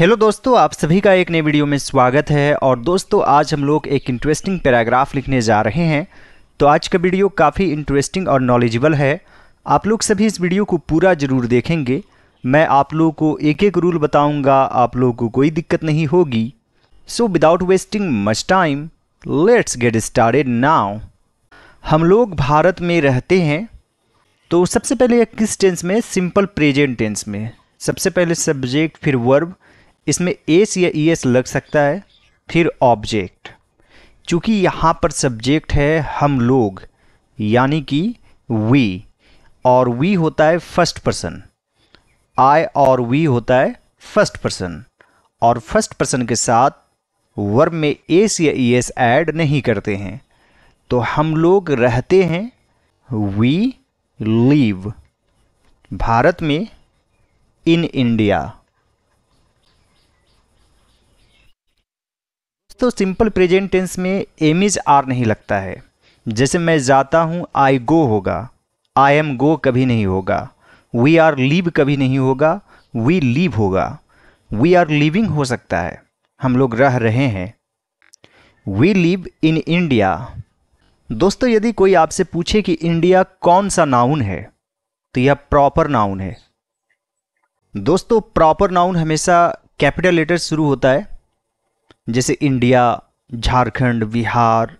Hello दोस्तों आप सभी का एक नए वीडियो में स्वागत है और दोस्तों आज हम लोग एक इंटरेस्टिंग पैराग्राफ लिखने जा रहे हैं तो आज का वीडियो काफ़ी इंटरेस्टिंग और नॉलेजेबल है आप लोग सभी इस वीडियो को पूरा ज़रूर देखेंगे मैं आप लोगों को एक एक रूल बताऊंगा आप लोगों को कोई दिक्कत नहीं होगी so without wasting much time let's get started now हम लोग भारत में रहते हैं तो सबसे पहले किस टेंस में सिंपल प्रेजेंट टेंस में सबसे पहले सब्जेक्ट फिर वर्ब इसमें एस या ई एस लग सकता है फिर ऑब्जेक्ट चूँकि यहाँ पर सब्जेक्ट है हम लोग यानी कि वी और वी होता है फर्स्ट पर्सन आई और वी होता है फर्स्ट पर्सन और फर्स्ट पर्सन के साथ वर्ब में एस या ई एस ऐड नहीं करते हैं तो हम लोग रहते हैं वी लीव भारत में इन इंडिया तो सिंपल प्रेजेंट टेंस में एम इज आर नहीं लगता है जैसे मैं जाता हूँ आई गो होगा आई एम गो कभी नहीं होगा वी आर लीव कभी नहीं होगा वी लीव होगा वी आर लिविंग हो सकता है हम लोग रह रहे हैं वी लिव इन इंडिया दोस्तों यदि कोई आपसे पूछे कि इंडिया कौन सा नाउन है तो यह प्रॉपर नाउन है दोस्तों प्रॉपर नाउन हमेशा कैपिटल लेटर शुरू होता है जैसे इंडिया झारखंड बिहार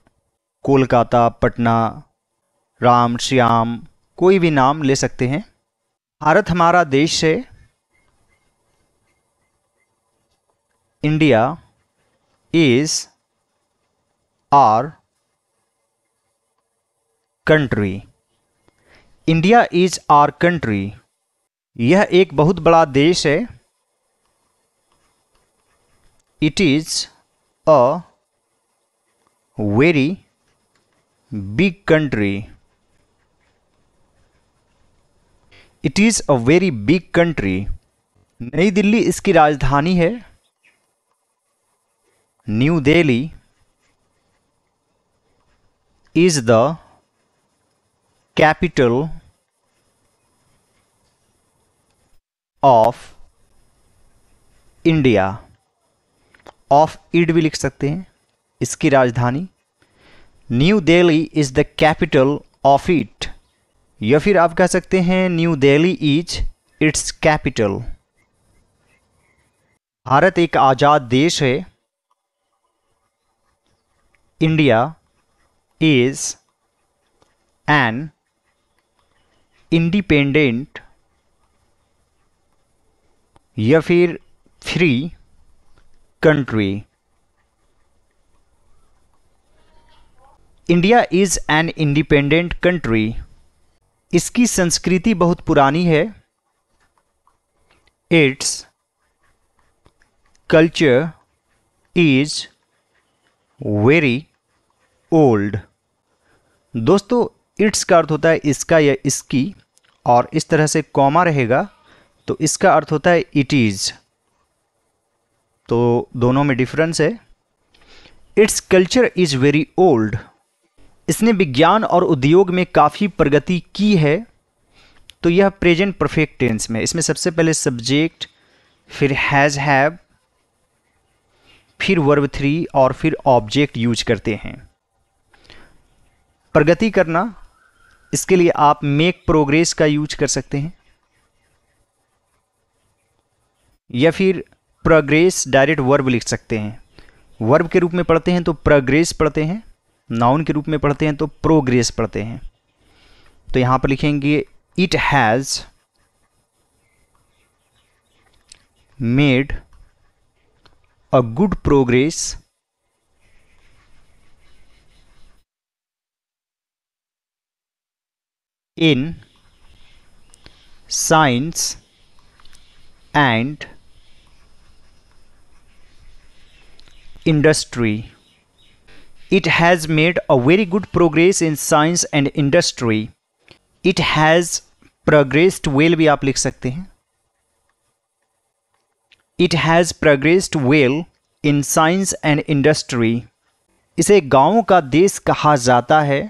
कोलकाता पटना राम श्याम कोई भी नाम ले सकते हैं भारत हमारा देश है India is our country India is our country यह एक बहुत बड़ा देश है It is a very big country. It is a very big country. नई दिल्ली इसकी राजधानी है New Delhi is the capital of India. Of it भी लिख सकते हैं इसकी राजधानी New Delhi is the capital of it या फिर आप कह सकते हैं New Delhi is its capital Bharat एक आज़ाद देश है इंडिया इज़ एन इंडिपेंडेंट या फिर free country. India is an independent country इसकी संस्कृति बहुत पुरानी है its culture is very old दोस्तों इट्स का अर्थ होता है इसका या इसकी और इस तरह से कॉमा रहेगा तो इसका अर्थ होता है इट इज़ तो दोनों में डिफरेंस है its culture is very old इसने विज्ञान और उद्योग में काफ़ी प्रगति की है तो यह प्रेजेंट परफेक्ट टेंस में इसमें सबसे पहले सब्जेक्ट फिर हैज़ हैव फिर वर्ब थ्री और फिर ऑब्जेक्ट यूज करते हैं प्रगति करना इसके लिए आप मेक प्रोग्रेस का यूज कर सकते हैं या फिर प्रोग्रेस डायरेक्ट वर्ब लिख सकते हैं वर्ब के रूप में पढ़ते हैं तो प्रोग्रेस पढ़ते हैं नाउन के रूप में पढ़ते हैं तो प्रोग्रेस पढ़ते हैं तो यहां पर लिखेंगे it has made a good progress in science and industry. It has made a very good progress in science and industry. It has progressed well भी आप लिख सकते हैं it has progressed well in science and industry इसे गांव का देश कहा जाता है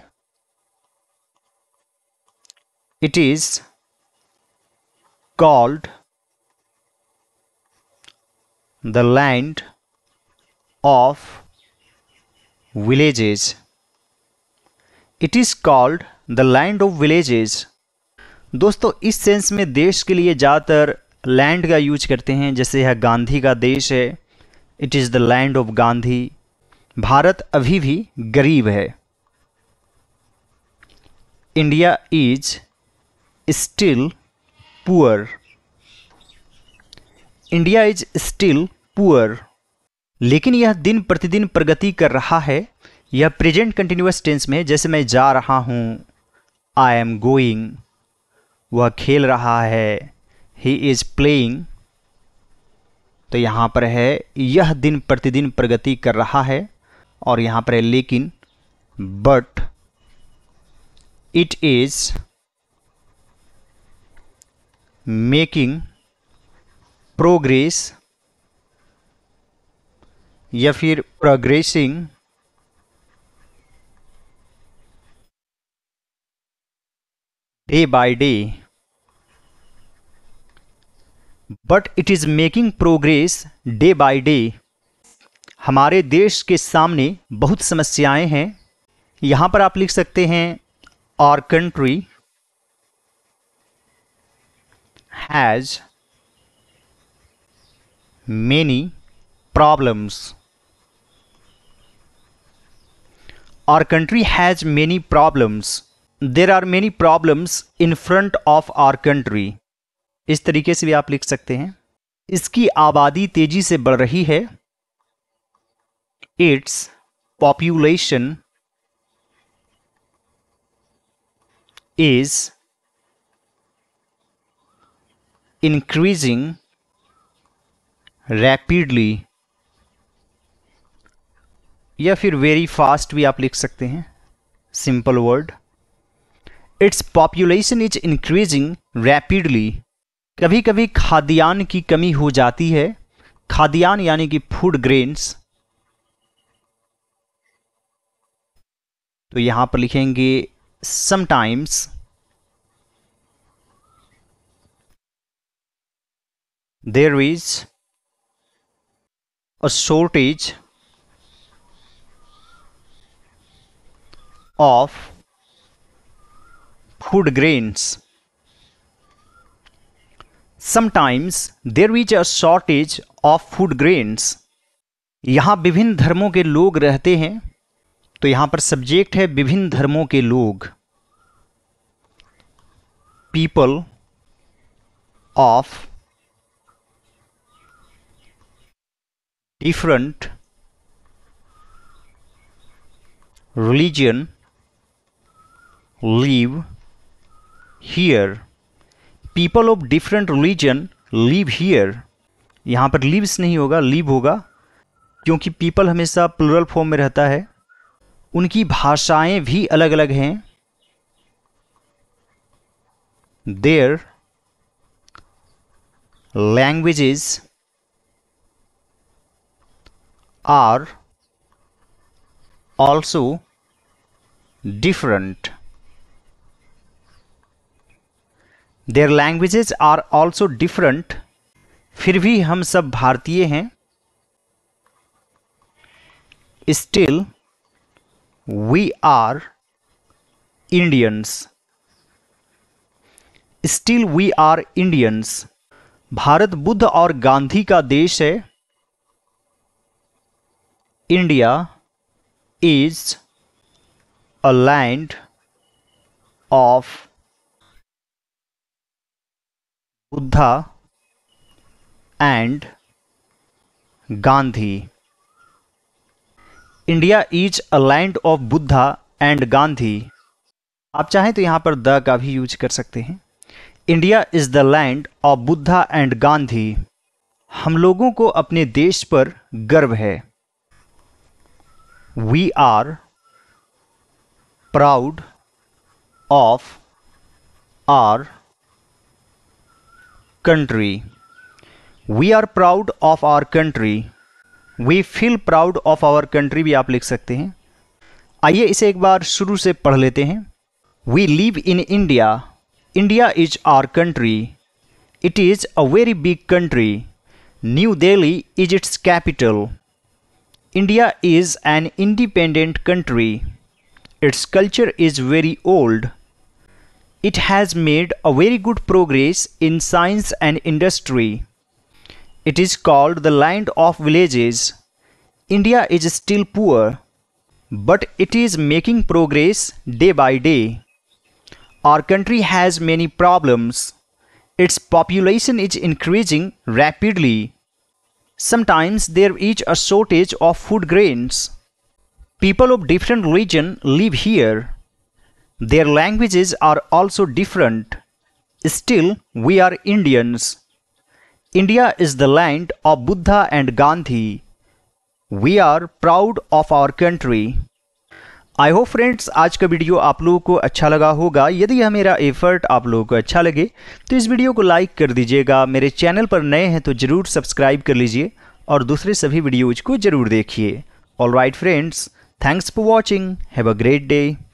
of villages. It is called the land of villages. दोस्तों इस सेंस में देश के लिए ज़्यादातर लैंड का यूज करते हैं जैसे यह गांधी का देश है it is the land of Gandhi Bharat अभी भी गरीब है India is still poor India is still poor लेकिन यह दिन प्रतिदिन प्रगति कर रहा है यह प्रेजेंट कंटिन्यूस टेंस में जैसे मैं जा रहा हूँ आई एम गोइंग वह खेल रहा है ही इज़ प्लेइंग तो यहाँ पर है यह दिन प्रतिदिन प्रगति कर रहा है और यहाँ पर है लेकिन but it is making progress या फिर progressing day by day but it is making progress day by day हमारे देश के सामने बहुत समस्याएं हैं यहां पर आप लिख सकते हैं our country has many problems Our country has many problems. There are many problems in front of our country इस तरीके से भी आप लिख सकते हैं इसकी आबादी तेजी से बढ़ रही है its population is increasing rapidly या फिर वेरी फास्ट भी आप लिख सकते हैं simple word its population is increasing rapidly कभी कभी खाद्यान्न की कमी हो जाती है खाद्यान्न यानी कि फूड ग्रेन्स तो यहां पर लिखेंगे sometimes there is a shortage of food grains. Sometimes there is a shortage of food grains. यहां विभिन्न धर्मों के लोग रहते हैं तो यहां पर सब्जेक्ट है विभिन्न धर्मों के लोग people of different religion live here people of different religion live here यहाँ पर lives नहीं होगा live होगा क्योंकि people हमेशा plural form में रहता है उनकी भाषाएं भी अलग अलग हैं their languages are also different there languages are also different फिर भी हम सब भारतीय हैं still we are Indians still we are Indians Bharat Buddha और गांधी का देश है India is a land of Buddha and Gandhi. India is a land of Buddha and Gandhi आप चाहें तो यहां पर द का भी यूज कर सकते हैं India is the land of Buddha and Gandhi हम लोगों को अपने देश पर गर्व है we are proud of our country. We are proud of our country we feel proud of our country भी आप लिख सकते हैं आइए इसे एक बार शुरू से पढ़ लेते हैं we live in India India is our country it is a very big country New Delhi is its capital India is an independent country its culture is very old it has made a very good progress in science and industry. It is called the land of villages. India is still poor, but it is making progress day by day. Our country has many problems. Its population is increasing rapidly. Sometimes there is a shortage of food grains. People of different religion live here. Their languages are also different. Still, we are Indians. India is the land of Buddha and Gandhi. We are proud of our country I hope friends आज का video आप लोगों को अच्छा लगा होगा यदि यह मेरा एफर्ट आप लोगों को अच्छा लगे तो इस वीडियो को लाइक कर दीजिएगा मेरे चैनल पर नए हैं तो ज़रूर सब्सक्राइब कर लीजिए और दूसरे सभी वीडियोज को ज़रूर देखिए all right friends thanks for watching have a great day